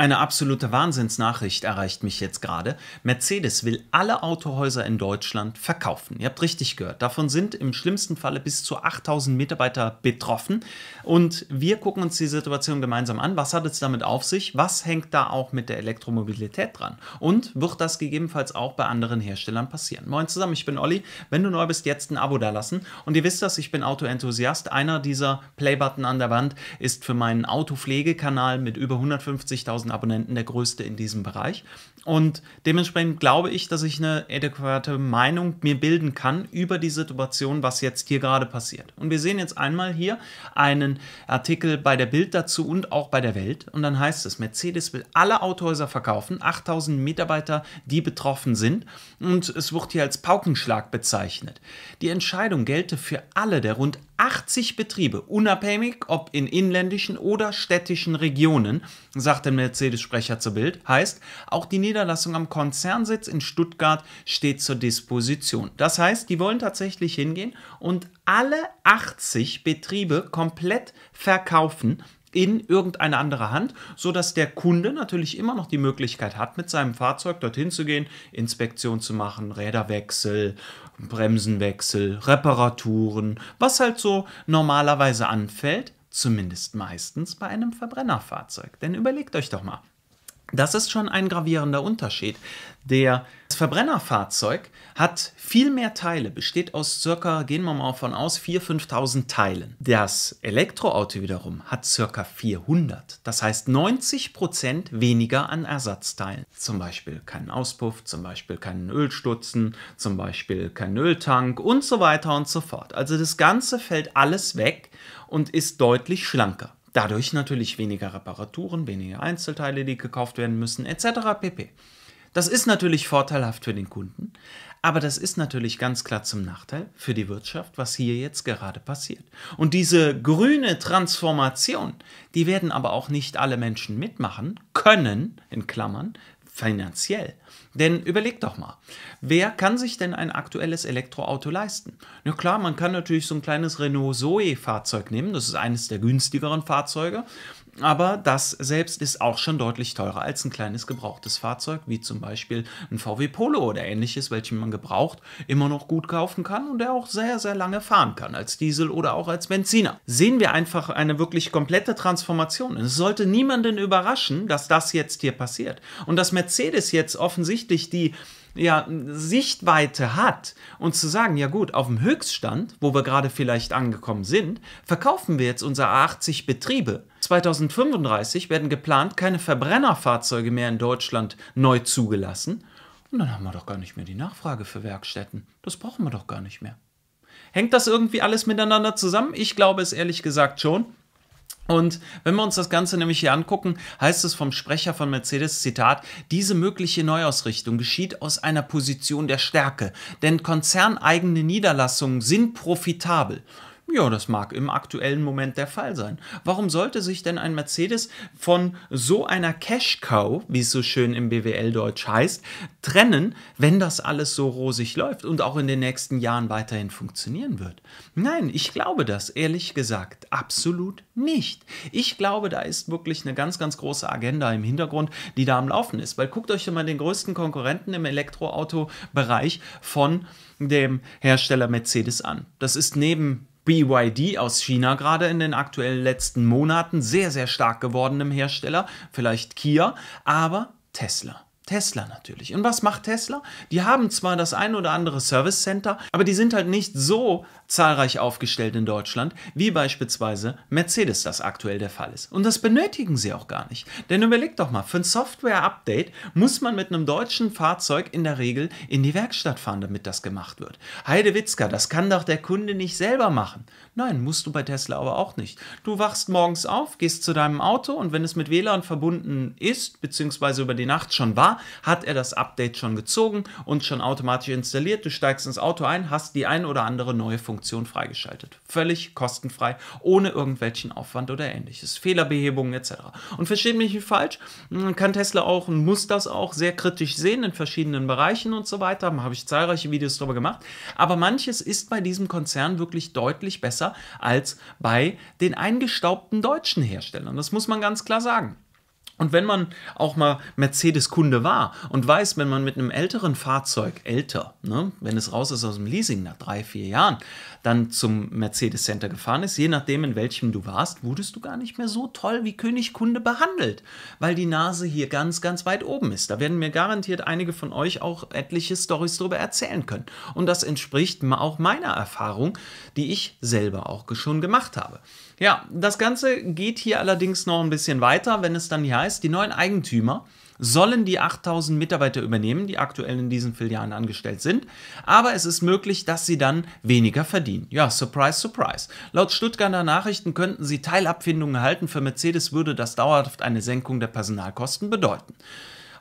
Eine absolute Wahnsinnsnachricht erreicht mich jetzt gerade. Mercedes will alle Autohäuser in Deutschland verkaufen. Ihr habt richtig gehört. Davon sind im schlimmsten Falle bis zu 8000 Mitarbeiter betroffen. Und wir gucken uns die Situation gemeinsam an. Was hat es damit auf sich? Was hängt da auch mit der Elektromobilität dran? Und wird das gegebenenfalls auch bei anderen Herstellern passieren? Moin zusammen, ich bin Olli. Wenn du neu bist, jetzt ein Abo da lassen. Und ihr wisst das, ich bin Autoenthusiast. Einer dieser Playbutton an der Wand ist für meinen Autopflegekanal mit über 150.000 Milliarden Abonnenten der größte in diesem Bereich. Und dementsprechend glaube ich, dass ich eine adäquate Meinung mir bilden kann über die Situation, was jetzt hier gerade passiert. Und wir sehen jetzt einmal hier einen Artikel bei der Bild dazu und auch bei der Welt. Und dann heißt es, Mercedes will alle Autohäuser verkaufen, 8000 Mitarbeiter, die betroffen sind. Und es wird hier als Paukenschlag bezeichnet. Die Entscheidung gelte für alle der rund 80 Betriebe, unabhängig ob in inländischen oder städtischen Regionen, sagt der Mercedes-Sprecher zur Bild, heißt, auch die Niederlassung am Konzernsitz in Stuttgart steht zur Disposition. Das heißt, die wollen tatsächlich hingehen und alle 80 Betriebe komplett verkaufen, in irgendeine andere Hand, sodass der Kunde natürlich immer noch die Möglichkeit hat, mit seinem Fahrzeug dorthin zu gehen, Inspektion zu machen, Räderwechsel, Bremsenwechsel, Reparaturen, was halt so normalerweise anfällt, zumindest meistens bei einem Verbrennerfahrzeug. Denn überlegt euch doch mal, das ist schon ein gravierender Unterschied. Der das Verbrennerfahrzeug hat viel mehr Teile, besteht aus circa, gehen wir mal von aus, 4.000, 5.000 Teilen. Das Elektroauto wiederum hat circa 400, das heißt 90% Prozent weniger an Ersatzteilen. Zum Beispiel keinen Auspuff, zum Beispiel keinen Ölstutzen, zum Beispiel keinen Öltank und so weiter und so fort. Also das Ganze fällt alles weg und ist deutlich schlanker. Dadurch natürlich weniger Reparaturen, weniger Einzelteile, die gekauft werden müssen, etc. pp. Das ist natürlich vorteilhaft für den Kunden, aber das ist natürlich ganz klar zum Nachteil für die Wirtschaft, was hier jetzt gerade passiert. Und diese grüne Transformation, die werden aber auch nicht alle Menschen mitmachen können, in Klammern, finanziell. Denn überleg doch mal, wer kann sich denn ein aktuelles Elektroauto leisten? Na klar, man kann natürlich so ein kleines Renault Zoe-Fahrzeug nehmen, das ist eines der günstigeren Fahrzeuge. Aber das selbst ist auch schon deutlich teurer als ein kleines gebrauchtes Fahrzeug, wie zum Beispiel ein VW Polo oder ähnliches, welchen man gebraucht immer noch gut kaufen kann und der auch sehr, sehr lange fahren kann, als Diesel oder auch als Benziner. Sehen wir einfach eine wirklich komplette Transformation. Es sollte niemanden überraschen, dass das jetzt hier passiert. Und dass Mercedes jetzt offensichtlich die ja, Sichtweite hat und zu sagen, ja gut, auf dem Höchststand, wo wir gerade vielleicht angekommen sind, verkaufen wir jetzt unsere 80 Betriebe. 2035 werden geplant keine Verbrennerfahrzeuge mehr in Deutschland neu zugelassen. Und dann haben wir doch gar nicht mehr die Nachfrage für Werkstätten. Das brauchen wir doch gar nicht mehr. Hängt das irgendwie alles miteinander zusammen? Ich glaube es ehrlich gesagt schon. Und wenn wir uns das Ganze nämlich hier angucken, heißt es vom Sprecher von Mercedes, Zitat, diese mögliche Neuausrichtung geschieht aus einer Position der Stärke, denn konzerneigene Niederlassungen sind profitabel ja, das mag im aktuellen Moment der Fall sein. Warum sollte sich denn ein Mercedes von so einer Cash-Cow, wie es so schön im BWL-Deutsch heißt, trennen, wenn das alles so rosig läuft und auch in den nächsten Jahren weiterhin funktionieren wird? Nein, ich glaube das, ehrlich gesagt, absolut nicht. Ich glaube, da ist wirklich eine ganz, ganz große Agenda im Hintergrund, die da am Laufen ist. Weil guckt euch mal den größten Konkurrenten im Elektroauto-Bereich von dem Hersteller Mercedes an. Das ist neben BYD aus China gerade in den aktuellen letzten Monaten sehr, sehr stark gewordenem Hersteller, vielleicht Kia, aber Tesla. Tesla natürlich. Und was macht Tesla? Die haben zwar das ein oder andere Service Center, aber die sind halt nicht so zahlreich aufgestellt in Deutschland, wie beispielsweise Mercedes das aktuell der Fall ist. Und das benötigen sie auch gar nicht. Denn überleg doch mal, für ein Software-Update muss man mit einem deutschen Fahrzeug in der Regel in die Werkstatt fahren, damit das gemacht wird. Heidewitzka, das kann doch der Kunde nicht selber machen. Nein, musst du bei Tesla aber auch nicht. Du wachst morgens auf, gehst zu deinem Auto und wenn es mit WLAN verbunden ist, beziehungsweise über die Nacht schon war, hat er das Update schon gezogen und schon automatisch installiert. Du steigst ins Auto ein, hast die ein oder andere neue Funktion freigeschaltet. Völlig kostenfrei, ohne irgendwelchen Aufwand oder ähnliches. Fehlerbehebungen etc. Und versteht mich nicht falsch, hm, kann Tesla auch und muss das auch sehr kritisch sehen in verschiedenen Bereichen und so weiter. Da habe ich zahlreiche Videos darüber gemacht. Aber manches ist bei diesem Konzern wirklich deutlich besser als bei den eingestaubten deutschen Herstellern. Das muss man ganz klar sagen. Und wenn man auch mal Mercedes-Kunde war und weiß, wenn man mit einem älteren Fahrzeug, älter, ne, wenn es raus ist aus dem Leasing nach drei, vier Jahren, dann zum Mercedes Center gefahren ist, je nachdem, in welchem du warst, wurdest du gar nicht mehr so toll wie König Kunde behandelt, weil die Nase hier ganz, ganz weit oben ist. Da werden mir garantiert einige von euch auch etliche Storys darüber erzählen können. Und das entspricht auch meiner Erfahrung, die ich selber auch schon gemacht habe. Ja, das Ganze geht hier allerdings noch ein bisschen weiter, wenn es dann hier heißt, die neuen Eigentümer sollen die 8000 Mitarbeiter übernehmen, die aktuell in diesen Filialen angestellt sind, aber es ist möglich, dass sie dann weniger verdienen. Ja, surprise, surprise. Laut Stuttgarter Nachrichten könnten sie Teilabfindungen erhalten, für Mercedes würde das dauerhaft eine Senkung der Personalkosten bedeuten.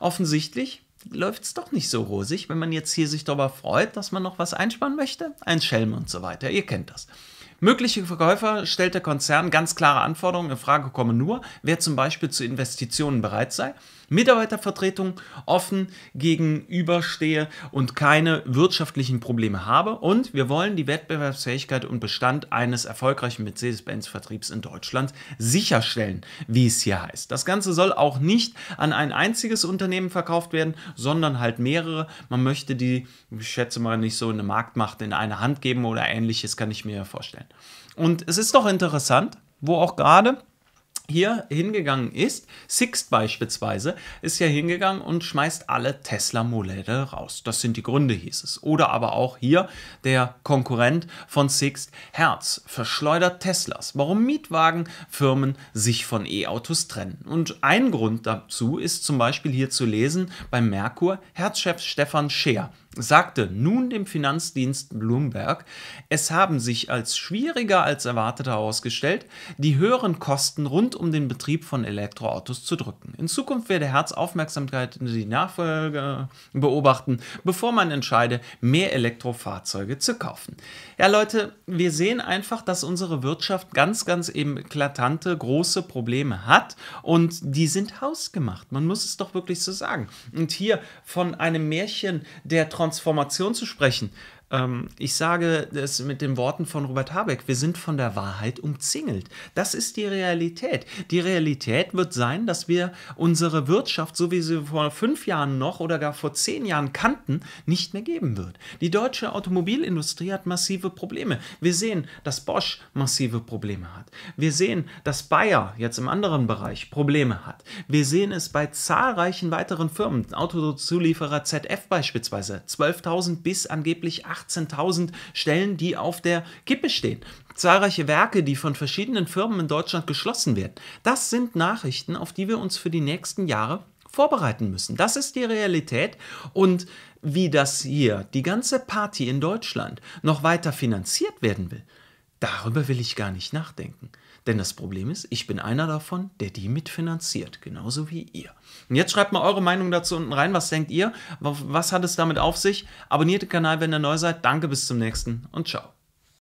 Offensichtlich läuft es doch nicht so rosig, wenn man jetzt hier sich darüber freut, dass man noch was einsparen möchte. Ein Schelm und so weiter, ihr kennt das. Mögliche Verkäufer stellt der Konzern ganz klare Anforderungen. In Frage komme nur, wer zum Beispiel zu Investitionen bereit sei, Mitarbeitervertretung offen gegenüberstehe und keine wirtschaftlichen Probleme habe. Und wir wollen die Wettbewerbsfähigkeit und Bestand eines erfolgreichen Mercedes-Benz-Vertriebs in Deutschland sicherstellen, wie es hier heißt. Das Ganze soll auch nicht an ein einziges Unternehmen verkauft werden, sondern halt mehrere. Man möchte die, ich schätze mal, nicht so eine Marktmacht in eine Hand geben oder ähnliches, kann ich mir vorstellen. Und es ist doch interessant, wo auch gerade hier hingegangen ist, Sixt beispielsweise, ist ja hingegangen und schmeißt alle Tesla-Modelle raus. Das sind die Gründe, hieß es. Oder aber auch hier der Konkurrent von Sixt, Herz, verschleudert Teslas. Warum Mietwagenfirmen sich von E-Autos trennen. Und ein Grund dazu ist zum Beispiel hier zu lesen beim Merkur, Herzchef Stefan Scheer sagte nun dem Finanzdienst Bloomberg, es haben sich als schwieriger als erwartet herausgestellt, die höheren Kosten rund um den Betrieb von Elektroautos zu drücken. In Zukunft werde Herz Aufmerksamkeit in die Nachfolge beobachten, bevor man entscheide, mehr Elektrofahrzeuge zu kaufen. Ja Leute, wir sehen einfach, dass unsere Wirtschaft ganz, ganz eben eklatante, große Probleme hat und die sind hausgemacht. Man muss es doch wirklich so sagen. Und hier von einem Märchen der Transformation Transformation zu sprechen, ähm, ich sage es mit den Worten von Robert Habeck, wir sind von der Wahrheit umzingelt. Das ist die Realität. Die Realität wird sein, dass wir unsere Wirtschaft, so wie sie vor fünf Jahren noch oder gar vor zehn Jahren kannten, nicht mehr geben wird. Die deutsche Automobilindustrie hat massive Probleme. Wir sehen, dass Bosch massive Probleme hat. Wir sehen, dass Bayer jetzt im anderen Bereich Probleme hat. Wir sehen es bei zahlreichen weiteren Firmen, Autozulieferer ZF beispielsweise, 12.000 bis angeblich 8.000. 18.000 Stellen, die auf der Kippe stehen. Zahlreiche Werke, die von verschiedenen Firmen in Deutschland geschlossen werden. Das sind Nachrichten, auf die wir uns für die nächsten Jahre vorbereiten müssen. Das ist die Realität und wie das hier, die ganze Party in Deutschland, noch weiter finanziert werden will, Darüber will ich gar nicht nachdenken. Denn das Problem ist, ich bin einer davon, der die mitfinanziert, genauso wie ihr. Und jetzt schreibt mal eure Meinung dazu unten rein. Was denkt ihr? Was hat es damit auf sich? Abonniert den Kanal, wenn ihr neu seid. Danke, bis zum nächsten und ciao.